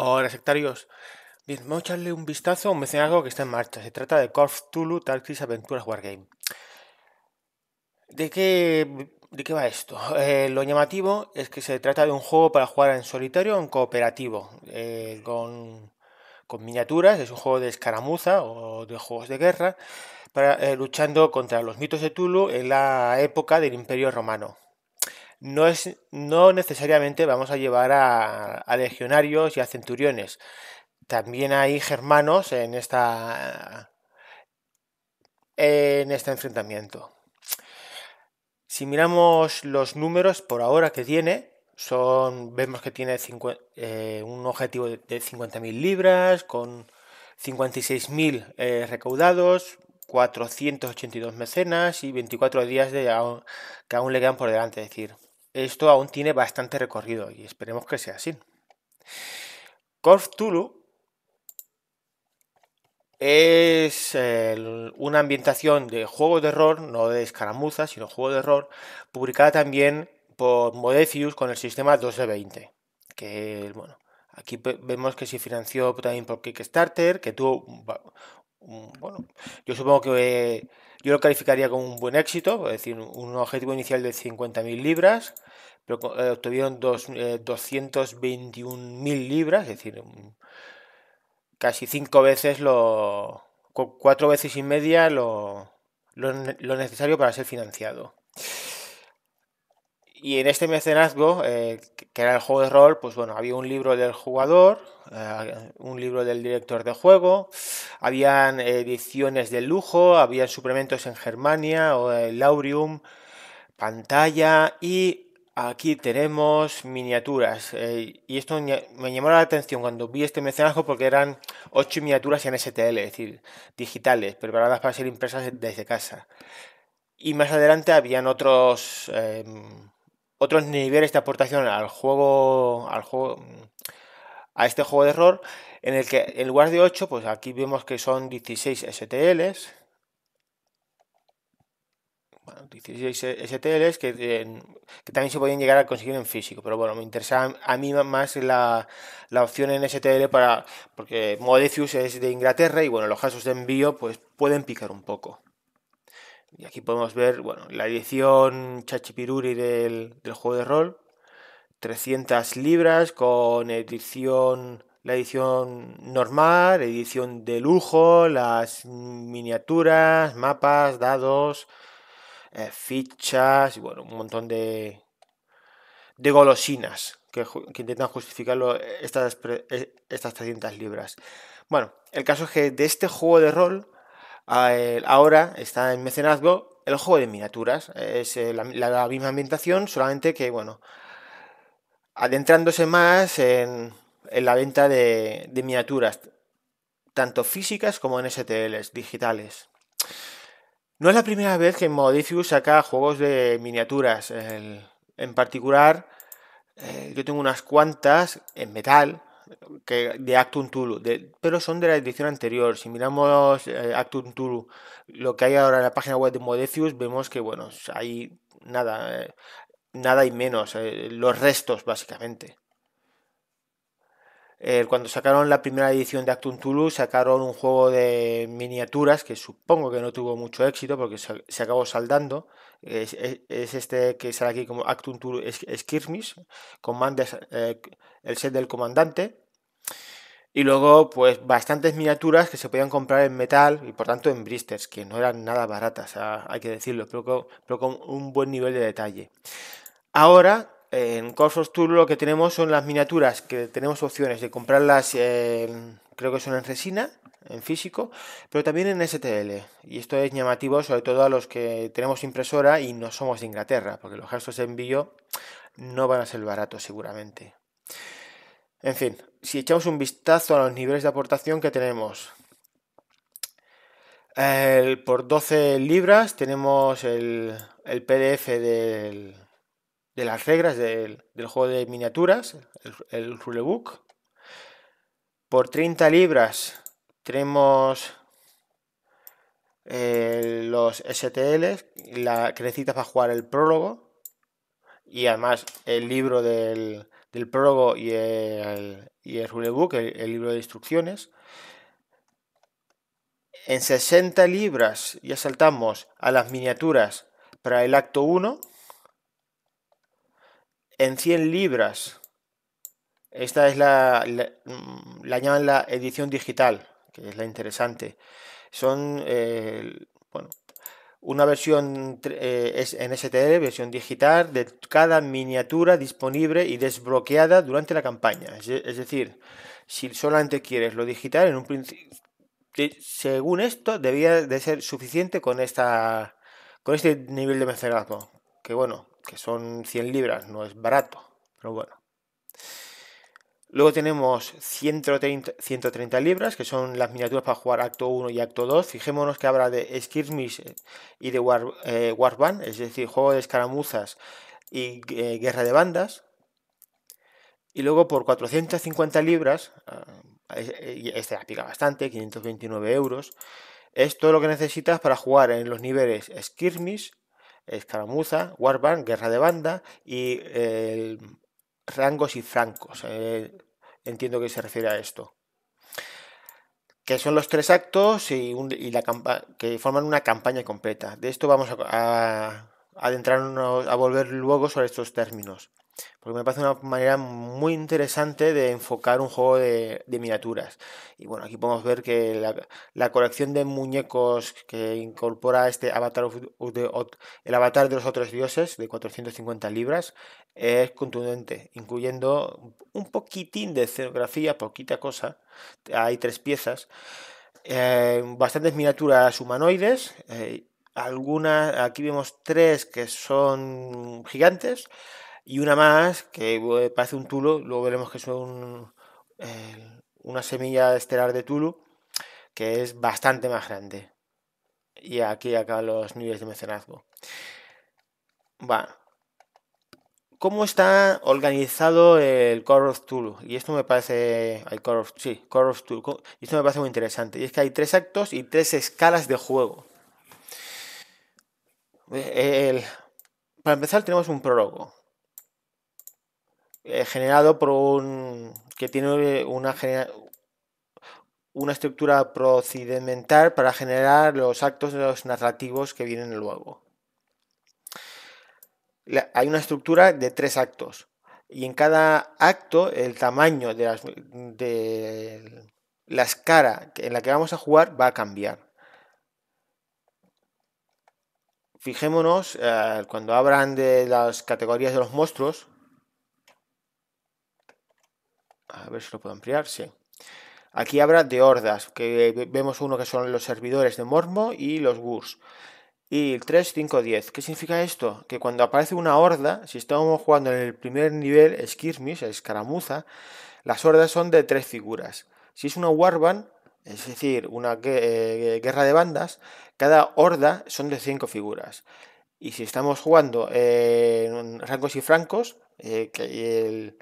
Hola, sectarios. Bien, vamos a echarle un vistazo a un mecenazgo que está en marcha. Se trata de Corf Tulu Tarkis Aventuras Wargame. ¿De qué, ¿De qué va esto? Eh, lo llamativo es que se trata de un juego para jugar en solitario o en cooperativo, eh, con, miniaturas. Es un juego de escaramuza o de juegos de guerra, eh, luchando contra los mitos de Tulu en la época del Imperio Romano no, es, no necesariamente vamos a llevar a, legionarios y a centuriones. También hay germanos en, esta, en este enfrentamiento. Si miramos los números por ahora que tiene, son, vemos que tiene eh, un objetivo de 50.000 libras, con 56.000 eh, recaudados, 482 mecenas y 24 días de, que aún le quedan por delante. decir, esto aún tiene bastante recorrido y esperemos que sea así. Corf Tulu es eh, una ambientación de juego de error, no de escaramuza, sino juego de error, publicada también por Modefius con el sistema 1220. que bueno, Aquí vemos que se financió también por Kickstarter, que tuvo, bueno, yo supongo que yo lo calificaría como un buen éxito, es decir, un objetivo inicial de 50.000 libras, pero eh, obtuvieron 221.000 eh, libras, es decir, casi cinco veces lo, cuatro veces y media lo necesario para ser financiado. Y en este mecenazgo, eh, que era el juego de rol, pues bueno, había un libro del jugador, eh, un libro del director de juego, habían eh, ediciones de lujo, había suplementos en Germania, o el Laurium, pantalla y aquí tenemos miniaturas. y esto me llamó la atención cuando vi este mecenazgo porque eran ocho miniaturas en STL, es decir, digitales, preparadas para ser impresas desde casa. Y más adelante habían otros otros niveles de aportación al juego, al juego, a este juego de error, en el que en lugar de 8, pues aquí vemos que son 16 STLs. 16 STLs que, también se pueden llegar a conseguir en físico, pero bueno, me interesa a mí más la, la opción en STL para porque Modius es de Inglaterra y bueno, los casos de envío pues pueden picar un poco. Y aquí podemos ver, bueno, la edición Chachipiruri del, juego de rol, 300 libras con edición la edición normal, edición de lujo, las miniaturas, mapas, dados, eh, fichas y bueno, un montón de, de golosinas que, intentan justificarlo eh, estas, eh, estas 300 libras. Bueno, el caso es que de este juego de rol Ah, ahora está en mecenazgo el juego de miniaturas. Es eh, la, misma ambientación, solamente que, bueno, adentrándose más en, la venta de, miniaturas, tanto físicas como en STLs digitales. No es la primera vez que Modifius saca juegos de miniaturas. en particular, eh, yo tengo unas cuantas en metal que de Actun Tulu, pero son de la edición anterior. Si miramos eh, Actun Tulu, lo que hay ahora en la página web de Modecius, vemos que, bueno, hay nada, eh, nada y menos, eh, los restos básicamente. Eh, cuando sacaron la primera edición de Actun Tulu sacaron un juego de miniaturas que supongo que no tuvo mucho éxito porque se, acabó saldando. Es, este que sale aquí como Actun Tulu Skirmish, eh, el set del comandante. Y luego, pues bastantes miniaturas que se podían comprar en metal y por tanto en bristers, que no eran nada baratas, hay que decirlo, pero con un buen nivel de detalle. Ahora en Call of Tour lo que tenemos son las miniaturas, que tenemos opciones de comprarlas, eh, creo que son en resina, en físico, pero también en STL. Y esto es llamativo sobre todo a los que tenemos impresora y no somos de Inglaterra, porque los gastos de envío no van a ser baratos seguramente. En fin, si echamos un vistazo a los niveles de aportación que tenemos, por 12 libras tenemos el PDF del de las reglas del, juego de miniaturas, el, rulebook. Por 30 libras tenemos eh, los STLs, la que necesitas para jugar el prólogo. Y además el libro del, prólogo y el, y el rulebook, el, el libro de instrucciones. En 60 libras ya saltamos a las miniaturas para el acto 1 en 100 libras. Esta es la, mm, la, llaman la edición digital, que es la interesante. Son, eh, bueno, una versión eh, en STL, versión digital, de cada miniatura disponible y desbloqueada durante la campaña. Es, decir, si solamente quieres lo digital, en un principio, según esto, debía de ser suficiente con, esta, con este nivel de mecenazgo. Que bueno, que son 100 libras, no es barato, pero bueno. Luego tenemos 130, 130 libras, que son las miniaturas para jugar acto 1 y acto 2. Fijémonos que habla de skirmish eh, y de war, eh, warband, es decir, juego de escaramuzas y eh, guerra de bandas. Y luego por 450 libras, ah, y este aplica bastante, 529 euros, es todo lo que necesitas para jugar en los niveles skirmish, escaramuza, warband, guerra de banda y eh, rangos y francos. Eh, entiendo que se refiere a esto. Que son los tres actos y, la que forman una campaña completa. De esto vamos a adentrarnos, a volver luego sobre estos términos porque me parece una manera muy interesante de enfocar un juego de, miniaturas. Y bueno, aquí podemos ver que la, colección de muñecos que incorpora este avatar, el avatar de los otros dioses de 450 libras es contundente, incluyendo un poquitín de escenografía, poquita cosa, hay tres piezas, eh, bastantes miniaturas humanoides. Eh, algunas, aquí vemos tres que son gigantes, y una más, que parece un tulo, luego veremos que es eh, una semilla estelar de tulu, que es bastante más grande. Y aquí acá los niveles de mecenazgo. va ¿cómo está organizado el Core of Tulu? Y esto me parece. Y esto me parece muy interesante. Y es que hay tres actos y tres escalas de juego. Eh, para empezar, tenemos un prólogo eh, generado por un que tiene una, una estructura procedimental para generar los actos de los narrativos que vienen luego. hay una estructura de tres actos y en cada acto el tamaño de las, de en la que vamos a jugar va a cambiar. Fijémonos eh, cuando hablan de las categorías de los monstruos, a ver si lo puedo ampliar, sí. Aquí habrá de hordas, que vemos uno que son los servidores de Mormo y los GURS. Y el 3, 5, 10. ¿Qué significa esto? Que cuando aparece una horda, si estamos jugando en el primer nivel, skirmish, escaramuza, las hordas son de tres figuras. Si es una Warban, es decir, una eh, guerra de bandas, cada horda son de cinco figuras. Y si estamos jugando eh, en rangos y francos, eh, que el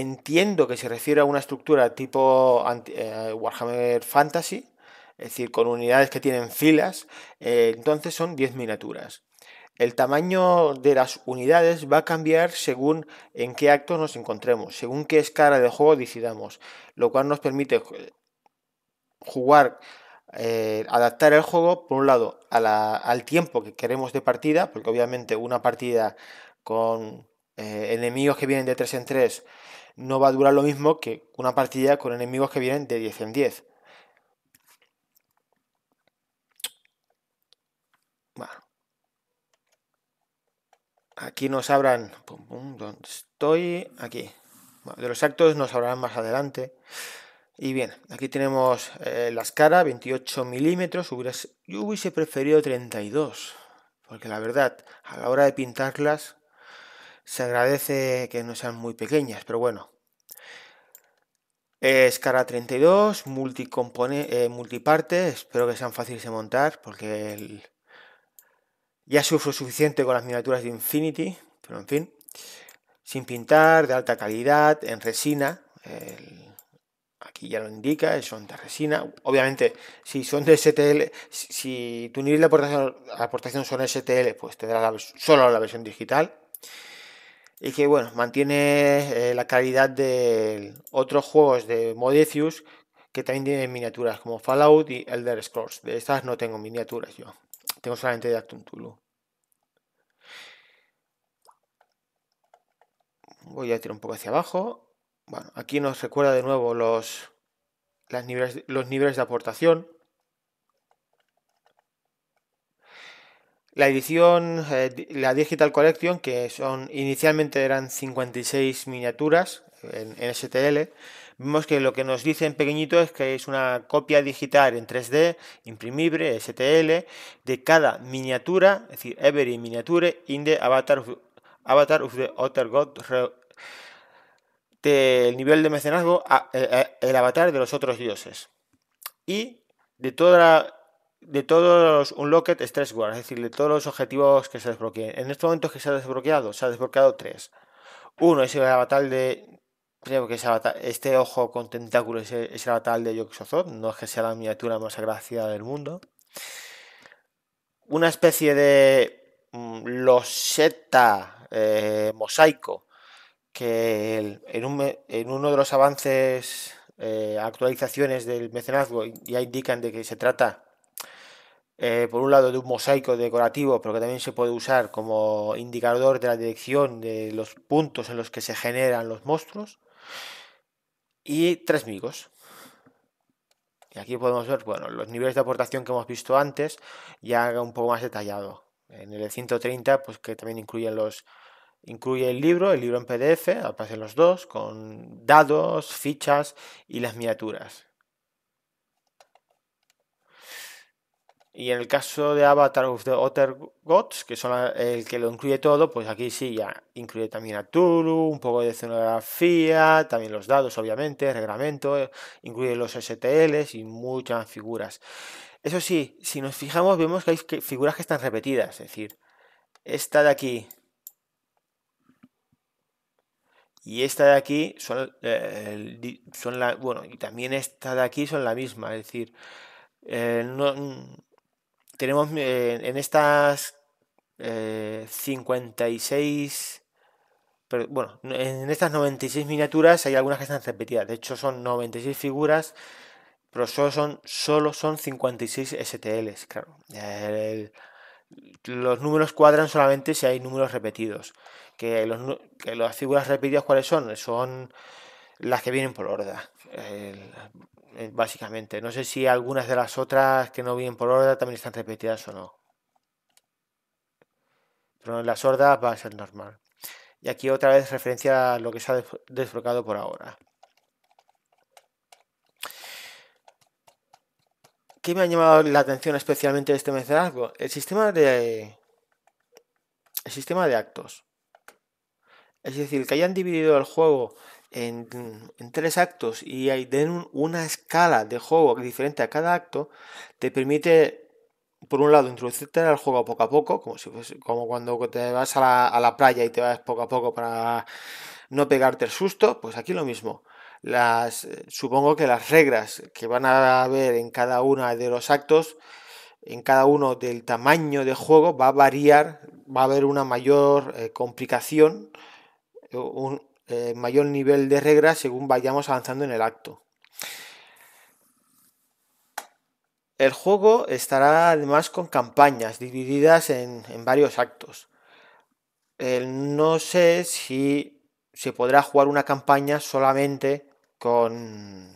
Entiendo que se refiere a una estructura tipo eh, Warhammer Fantasy, es decir, con unidades que tienen filas, eh, entonces son 10 miniaturas. El tamaño de las unidades va a cambiar según en qué acto nos encontremos, según qué escala de juego decidamos, lo cual nos permite eh, jugar adaptar el juego, por un lado, al tiempo que queremos de partida, porque obviamente una partida con enemigos que vienen de 3 en 3 no va a durar lo mismo que una partida con enemigos que vienen de 10 en 10. Bueno. Aquí nos abran... ¿Dónde estoy? Aquí. de los actos nos hablarán más adelante. Y bien, aquí tenemos eh, las caras, 28 milímetros, yo hubiese preferido 32, porque la verdad, a la hora de pintarlas, se agradece que no sean muy pequeñas, pero bueno. escala 32, eh, multiparte, espero que sean fáciles de montar, porque ya sufro suficiente con las miniaturas de Infinity, pero en fin. Sin pintar, de alta calidad, en resina, aquí ya lo indica, son de resina. Obviamente, si son de STL, si tú ni la aportación, son STL, pues te dará solo la versión digital y que bueno, mantiene eh, la calidad de otros juegos de Modifius que también tienen miniaturas como Fallout y Elder Scrolls. De estas no tengo miniaturas yo, tengo solamente de Actum Tulu. Voy a tirar un poco hacia abajo. Bueno, aquí nos recuerda de nuevo los, los niveles de aportación. La edición, eh, la Digital Collection, que son inicialmente eran 56 miniaturas en, STL, vemos que lo que nos dice pequeñito es que es una copia digital en 3D, imprimible, STL, de cada miniatura, es decir, every miniature in the avatar of, avatar of the Other God del nivel de mecenazgo eh, eh, el avatar de los otros dioses. Y de toda la de todos un locket Stress Guard, es decir, de todos los objetivos que se desbloqueen. En este momento que se ha desbloqueado, se ha desbloqueado tres. Uno es el avatar de. que este ojo con tentáculos es, el avatar de Yoxozoth. No es que sea la miniatura más agraciada del mundo. Una especie de Los mm, loseta eh, mosaico que en, uno de los avances eh, actualizaciones del mecenazgo ya indican de que se trata eh, por un lado de un mosaico decorativo, pero que también se puede usar como indicador de la dirección de los puntos en los que se generan los monstruos. Y tres migos. Y aquí podemos ver los niveles de aportación que hemos visto antes, ya un poco más detallado. En el 130, pues que también incluye los, Incluye el libro, el libro en PDF, aparecen los dos, con dados, fichas y las miniaturas. Y en el caso de Avatar of the Otter Gods, que son el que lo incluye todo, pues aquí sí, ya incluye también a Tulu, un poco de escenografía, también los dados, obviamente, reglamento, eh, incluye los STLs y muchas figuras. Eso sí, si nos fijamos, vemos que hay figuras que están repetidas, es decir, esta de aquí y esta de aquí son, eh, la, bueno, y también esta de aquí son la misma, es decir, eh, no, tenemos eh, en estas 56, eh, bueno, en estas 96 miniaturas hay algunas que están repetidas, de hecho son 96 figuras, pero solo son, solo son 56 STLs, claro. los números cuadran solamente si hay números repetidos. Que, las figuras repetidas, ¿cuáles son? Son las que vienen por horda. Eh, básicamente. No sé si algunas de las otras que no vienen por horda también están repetidas o no. Pero en las hordas va a ser normal. Y aquí otra vez referencia a lo que se ha desbloqueado por ahora. ¿Qué me ha llamado la atención especialmente de este mezclazgo. El sistema de... El sistema de actos. Es decir, que hayan dividido el juego en, tres actos y hay una escala de juego diferente a cada acto, te permite, por un lado, introducirte al juego poco a poco, como, si como cuando te vas a la, playa y te vas poco a poco para no pegarte el susto, pues aquí lo mismo. Las, supongo que las reglas que van a haber en cada uno de los actos, en cada uno del tamaño de juego, va a variar, va a haber una mayor eh, complicación, eh, un, eh, mayor nivel de reglas según vayamos avanzando en el acto. El juego estará además con campañas divididas en, varios actos. no sé si se podrá jugar una campaña solamente con,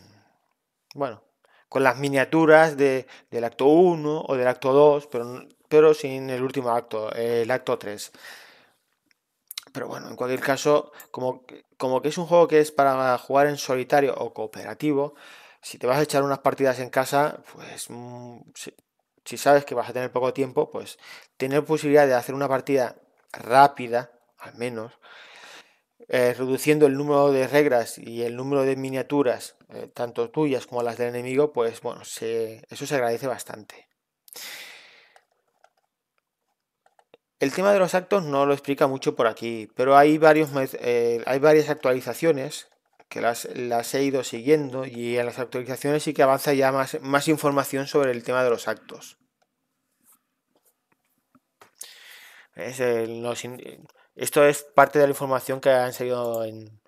bueno, con las miniaturas del acto 1 o del acto 2, pero, pero sin el último acto, el acto 3. Pero bueno, en cualquier caso, como, como que es un juego que es para jugar en solitario o cooperativo, si te vas a echar unas partidas en casa, pues mm, si, sabes que vas a tener poco tiempo, pues tener posibilidad de hacer una partida rápida, al menos, eh, reduciendo el número de reglas y el número de miniaturas, eh, tanto tuyas como las del enemigo, pues bueno, eso se agradece bastante. El tema de los actos no lo explica mucho por aquí, pero hay, varios, eh, hay varias actualizaciones que las, he ido siguiendo y en las actualizaciones sí que avanza ya más, más información sobre el tema de los actos. esto es parte de la información que han seguido en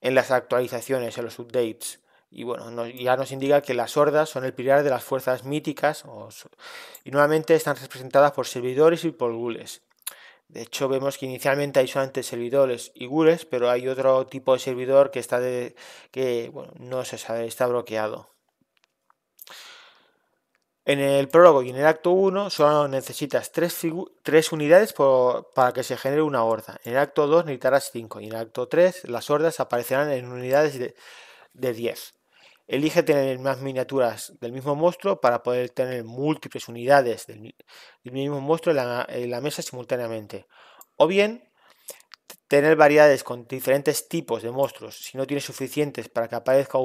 las actualizaciones, en los updates y bueno, ya nos indica que las hordas son el pilar de las fuerzas míticas y nuevamente están representadas por servidores y por gules. De hecho, vemos que inicialmente hay solamente servidores y gules, pero hay otro tipo de servidor que está que no se sabe, está bloqueado. En el prólogo y en el acto 1 solo necesitas 3, unidades para que se genere una horda. En el acto 2 necesitarás 5 y en el acto 3 las hordas aparecerán en unidades de 10. Elige tener más miniaturas del mismo monstruo para poder tener múltiples unidades del, mismo monstruo en la, mesa simultáneamente. O bien tener variedades con diferentes tipos de monstruos, si no tienes suficientes para que aparezca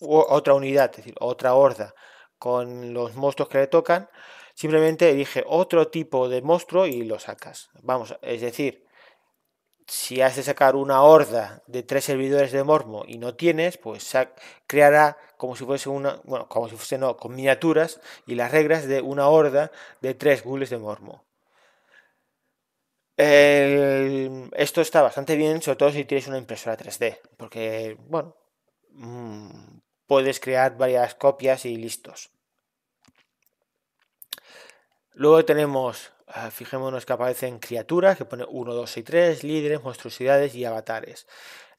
otra unidad, es decir, otra horda con los monstruos que le tocan, simplemente elige otro tipo de monstruo y lo sacas. Vamos, es decir, si has de sacar una horda de tres servidores de Mormo y no tienes, pues creará como si fuese una, bueno, como si fuese no, con miniaturas y las reglas de una horda de tres gules de Mormo. esto está bastante bien, sobre todo si tienes una impresora 3D, porque, bueno, mm, puedes crear varias copias y listos. Luego tenemos Ah, fijémonos que aparecen criaturas, que pone 1, 2 y 3, líderes, monstruosidades y avatares.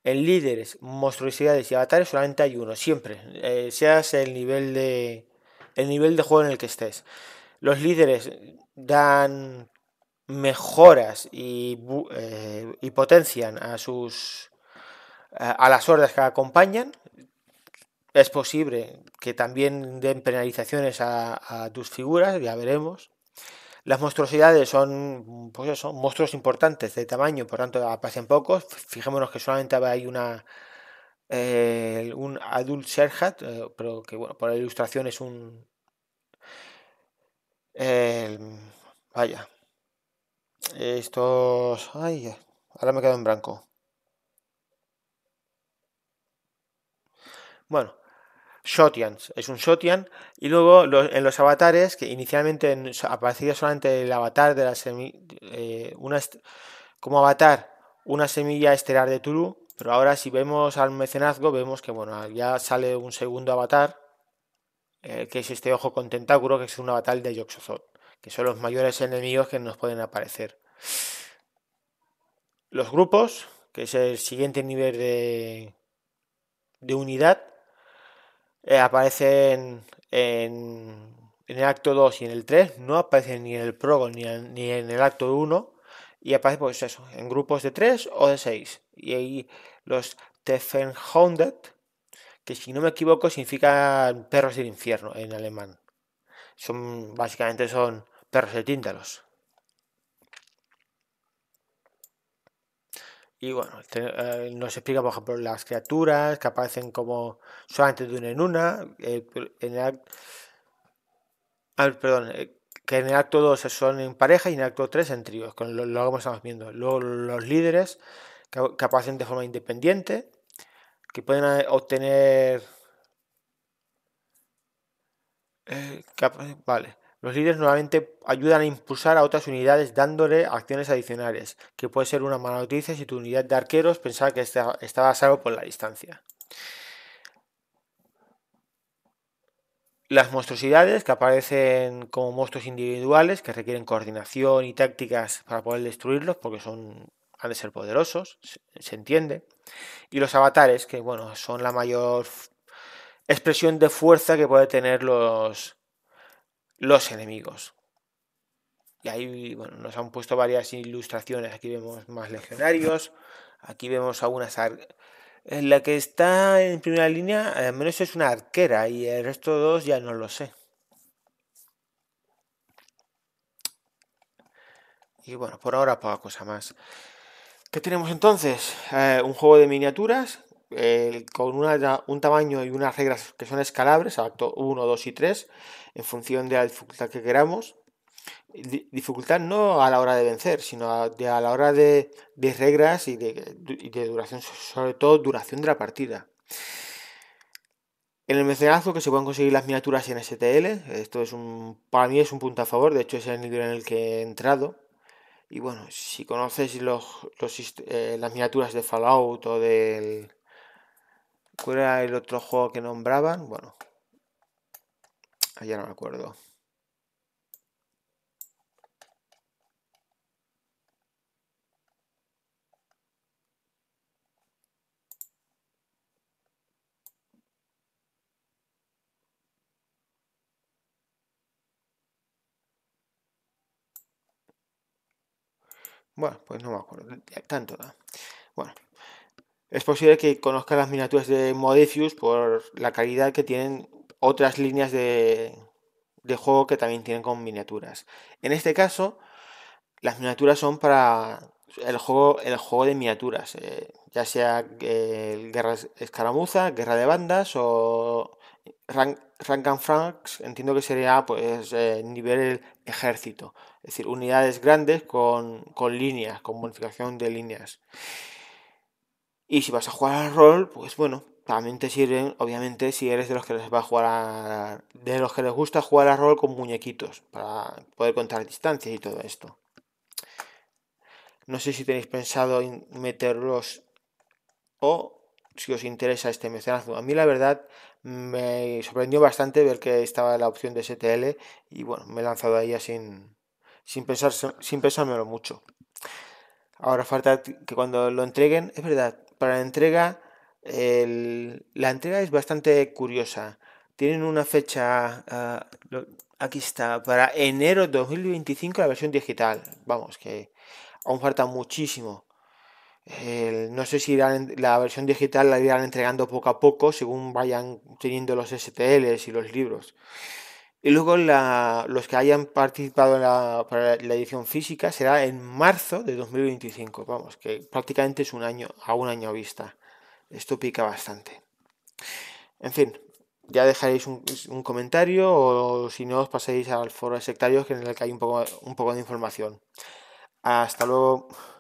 En líderes, monstruosidades y avatares solamente hay uno, siempre, eh, seas el nivel, de, el nivel de juego en el que estés. Los líderes dan mejoras y, eh, potencian a sus a las hordas que acompañan es posible que también den penalizaciones a, tus figuras, ya veremos. Las monstruosidades son, pues monstruos importantes de tamaño, por tanto aparecen pocos. Fijémonos que solamente hay una, eh, un Adult Serhat, eh, pero que bueno, por la ilustración es un. vaya. Estos. Ay, ahora me quedo en blanco. Bueno, Shotians, es un Shotian. Y luego en los avatares, que inicialmente aparecía solamente el avatar de la semilla, eh, una como avatar, una semilla estelar de Tulu. Pero ahora si vemos al mecenazgo, vemos que bueno, ya sale un segundo avatar, eh, que es este ojo con tentáculo, que es un avatar de Yoxozot que son los mayores enemigos que nos pueden aparecer. Los grupos, que es el siguiente nivel de, de unidad, eh, aparecen en, el acto 2 y en el 3, no aparecen ni en el prólogo ni, en, el acto 1, y aparecen pues eso, en grupos de 3 o de 6. Y ahí los Teffenhaundet, que si no me equivoco significan perros del infierno en alemán. Son, básicamente son perros de tíndalos. Y bueno, eh, nos explica, por ejemplo, las criaturas que aparecen como solamente de una en una. en el perdón, eh, que en el acto 2 son en pareja y en el acto 3 en tríos, lo, que estamos viendo. Luego los líderes que, aparecen de forma independiente, que pueden eh, obtener. vale. Los líderes nuevamente ayudan a impulsar a otras unidades dándole acciones adicionales, que puede ser una mala noticia si tu unidad de arqueros pensaba que estaba a salvo por la distancia. Las monstruosidades, que aparecen como monstruos individuales, que requieren coordinación y tácticas para poder destruirlos, porque son, han de ser poderosos, se entiende. Y los avatares, que bueno, son la mayor expresión de fuerza que puede tener los, los enemigos. Y ahí bueno, nos han puesto varias ilustraciones. Aquí vemos más legionarios. Aquí vemos algunas la que está en primera línea, al menos es una arquera y el resto de dos ya no lo sé. Y bueno, por ahora poca cosa más. ¿Qué tenemos entonces? Eh, un juego de miniaturas con un tamaño y unas reglas que son escalables, acto 1, 2 y 3, en función de la dificultad que queramos. Dificultad no a la hora de vencer, sino a, la hora de, de reglas y de, duración, sobre todo duración de la partida. En el mecenazo que se pueden conseguir las miniaturas en STL, esto es un, para mí es un punto a favor, de hecho es el nivel en el que he entrado, y bueno, si conoces eh, las miniaturas de Fallout o del, ¿Cuál era el otro juego que nombraban? Bueno, ah, ya no me acuerdo. Bueno, pues no me acuerdo. Tanto da. Bueno, es posible que conozca las miniaturas de Modifius por la calidad que tienen otras líneas de, juego que también tienen con miniaturas. En este caso, las miniaturas son para el juego, el juego de miniaturas, eh, ya sea eh, Guerra Escaramuza, Guerra de Bandas o Rank, and Franks, entiendo que sería pues eh, nivel ejército, es decir, unidades grandes con, con líneas, con bonificación de líneas. Y si vas a jugar al rol, pues bueno, también te sirven, obviamente, si eres de los que les va a jugar de los que les gusta jugar al rol con muñequitos para poder contar distancias y todo esto. No sé si tenéis pensado en meterlos o si os interesa este mecenazo. A mí la verdad me sorprendió bastante ver que estaba la opción de STL y bueno, me he lanzado ahí sin, sin, pensar, sin pensármelo mucho. Ahora falta que cuando lo entreguen, es verdad, para la entrega, la entrega es bastante curiosa. Tienen una fecha, ah, aquí está, para enero de 2025 la versión digital. Vamos, que aún falta muchísimo. no sé si la versión digital la irán entregando poco a poco según vayan teniendo los STLs y los libros. Y luego los que hayan participado en la, la edición física será en marzo de 2025. Vamos, que prácticamente es un año, a un año vista. Esto pica bastante. En fin, ya dejaréis un, comentario o si no os paséis al foro de sectarios que en el que hay un poco, un poco de información. Hasta luego.